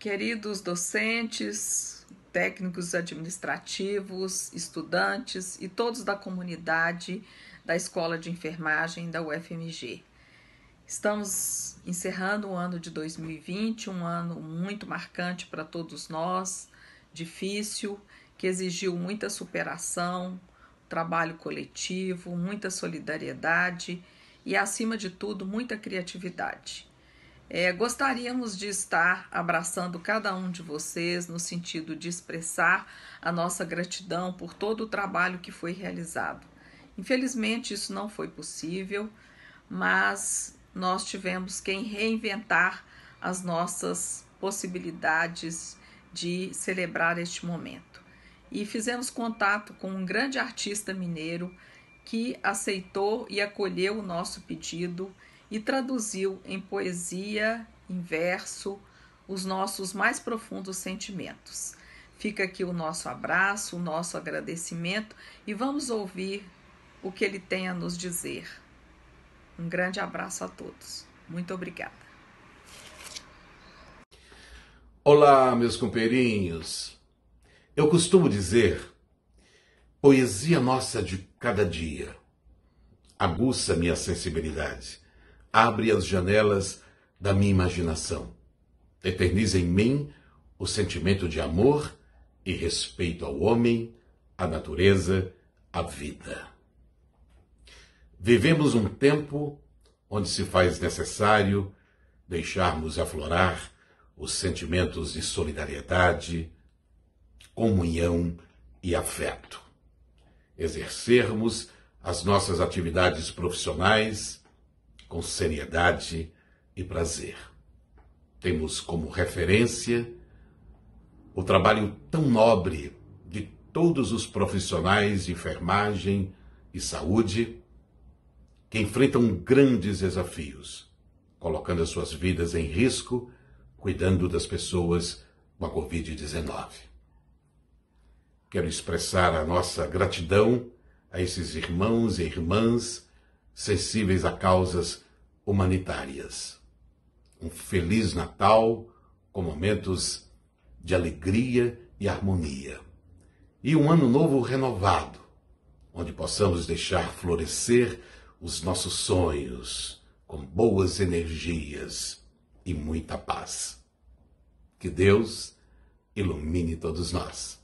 Queridos docentes, técnicos administrativos, estudantes e todos da comunidade da Escola de Enfermagem da UFMG. Estamos encerrando o ano de 2020, um ano muito marcante para todos nós, difícil, que exigiu muita superação, trabalho coletivo, muita solidariedade e, acima de tudo, muita criatividade. É, gostaríamos de estar abraçando cada um de vocês no sentido de expressar a nossa gratidão por todo o trabalho que foi realizado. Infelizmente, isso não foi possível, mas nós tivemos que reinventar as nossas possibilidades de celebrar este momento. E fizemos contato com um grande artista mineiro que aceitou e acolheu o nosso pedido e traduziu em poesia, em verso, os nossos mais profundos sentimentos. Fica aqui o nosso abraço, o nosso agradecimento e vamos ouvir o que ele tem a nos dizer. Um grande abraço a todos. Muito obrigada. Olá, meus companheirinhos. Eu costumo dizer, poesia nossa de cada dia aguça minha sensibilidade. Abre as janelas da minha imaginação. Eterniza em mim o sentimento de amor e respeito ao homem, à natureza, à vida. Vivemos um tempo onde se faz necessário deixarmos aflorar os sentimentos de solidariedade, comunhão e afeto. Exercermos as nossas atividades profissionais com seriedade e prazer. Temos como referência o trabalho tão nobre de todos os profissionais de enfermagem e saúde que enfrentam grandes desafios, colocando as suas vidas em risco, cuidando das pessoas com a Covid-19. Quero expressar a nossa gratidão a esses irmãos e irmãs sensíveis a causas humanitárias. Um feliz Natal com momentos de alegria e harmonia. E um ano novo renovado, onde possamos deixar florescer os nossos sonhos com boas energias e muita paz. Que Deus ilumine todos nós.